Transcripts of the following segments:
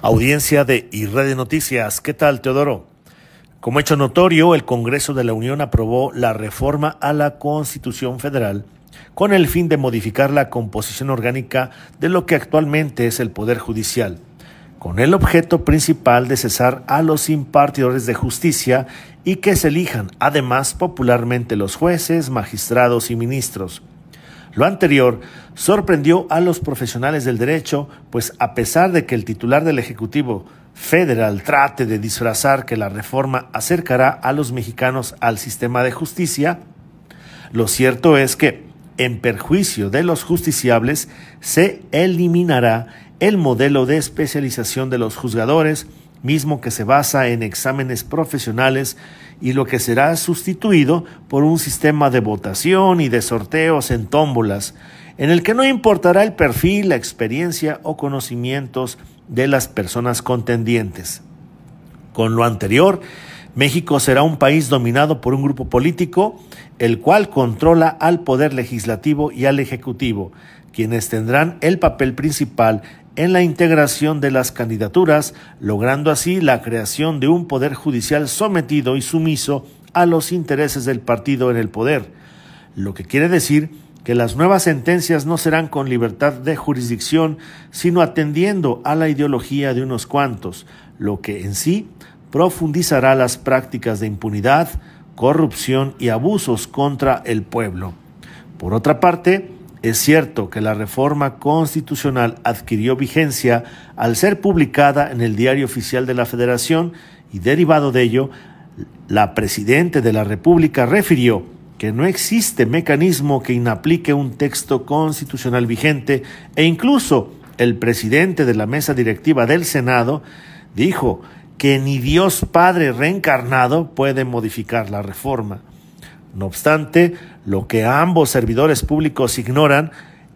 Audiencia de IRRED Noticias. ¿Qué tal, Teodoro? Como hecho notorio, el Congreso de la Unión aprobó la reforma a la Constitución Federal con el fin de modificar la composición orgánica de lo que actualmente es el Poder Judicial, con el objeto principal de cesar a los impartidores de justicia y que se elijan además popularmente los jueces, magistrados y ministros. Lo anterior sorprendió a los profesionales del derecho, pues a pesar de que el titular del Ejecutivo federal trate de disfrazar que la reforma acercará a los mexicanos al sistema de justicia, lo cierto es que, en perjuicio de los justiciables, se eliminará el modelo de especialización de los juzgadores, mismo que se basa en exámenes profesionales y lo que será sustituido por un sistema de votación y de sorteos en tómbolas, en el que no importará el perfil, la experiencia o conocimientos de las personas contendientes. Con lo anterior, México será un país dominado por un grupo político el cual controla al Poder Legislativo y al Ejecutivo, quienes tendrán el papel principal en la integración de las candidaturas, logrando así la creación de un Poder Judicial sometido y sumiso a los intereses del partido en el poder, lo que quiere decir que las nuevas sentencias no serán con libertad de jurisdicción, sino atendiendo a la ideología de unos cuantos, lo que en sí profundizará las prácticas de impunidad, corrupción y abusos contra el pueblo. Por otra parte, es cierto que la reforma constitucional adquirió vigencia al ser publicada en el Diario Oficial de la Federación y derivado de ello, la Presidente de la República refirió que no existe mecanismo que inaplique un texto constitucional vigente e incluso el presidente de la mesa directiva del Senado dijo que ni Dios Padre reencarnado puede modificar la reforma. No obstante, lo que ambos servidores públicos ignoran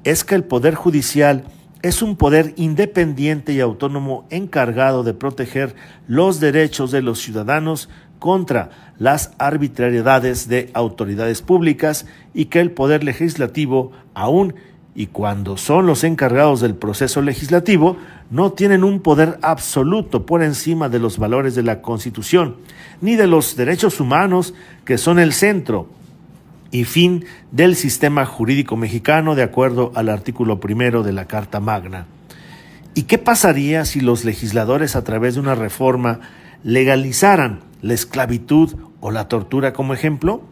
es que el Poder Judicial es un poder independiente y autónomo encargado de proteger los derechos de los ciudadanos contra las arbitrariedades de autoridades públicas y que el Poder Legislativo aún y cuando son los encargados del proceso legislativo, no tienen un poder absoluto por encima de los valores de la Constitución, ni de los derechos humanos, que son el centro y fin del sistema jurídico mexicano de acuerdo al artículo primero de la Carta Magna. ¿Y qué pasaría si los legisladores a través de una reforma legalizaran la esclavitud o la tortura como ejemplo?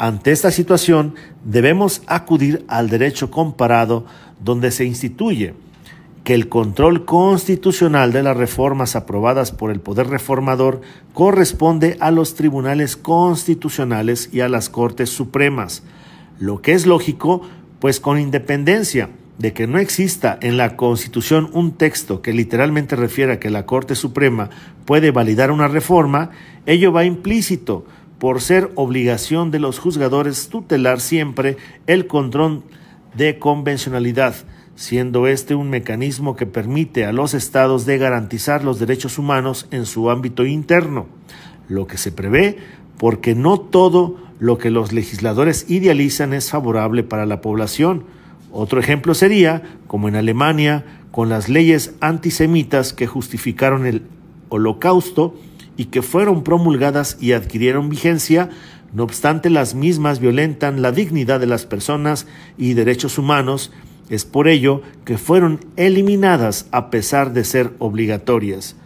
Ante esta situación, debemos acudir al derecho comparado donde se instituye que el control constitucional de las reformas aprobadas por el Poder Reformador corresponde a los tribunales constitucionales y a las Cortes Supremas, lo que es lógico, pues con independencia de que no exista en la Constitución un texto que literalmente refiera que la Corte Suprema puede validar una reforma, ello va implícito por ser obligación de los juzgadores tutelar siempre el control de convencionalidad, siendo este un mecanismo que permite a los estados de garantizar los derechos humanos en su ámbito interno, lo que se prevé porque no todo lo que los legisladores idealizan es favorable para la población. Otro ejemplo sería, como en Alemania, con las leyes antisemitas que justificaron el holocausto, y que fueron promulgadas y adquirieron vigencia, no obstante las mismas violentan la dignidad de las personas y derechos humanos, es por ello que fueron eliminadas a pesar de ser obligatorias.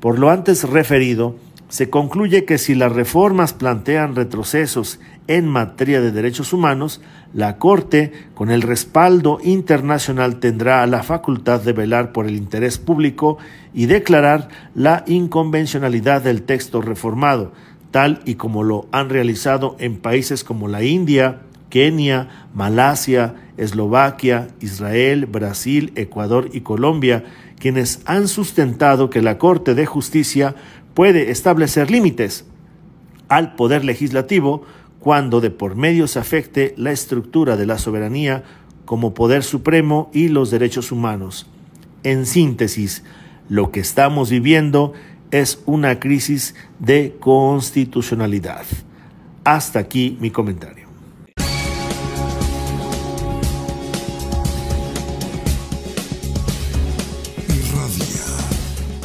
Por lo antes referido, se concluye que si las reformas plantean retrocesos en materia de derechos humanos, la Corte, con el respaldo internacional, tendrá la facultad de velar por el interés público y declarar la inconvencionalidad del texto reformado, tal y como lo han realizado en países como la India, Kenia, Malasia, Eslovaquia, Israel, Brasil, Ecuador y Colombia, quienes han sustentado que la Corte de Justicia puede establecer límites al poder legislativo cuando de por medio se afecte la estructura de la soberanía como poder supremo y los derechos humanos. En síntesis, lo que estamos viviendo es una crisis de constitucionalidad. Hasta aquí mi comentario.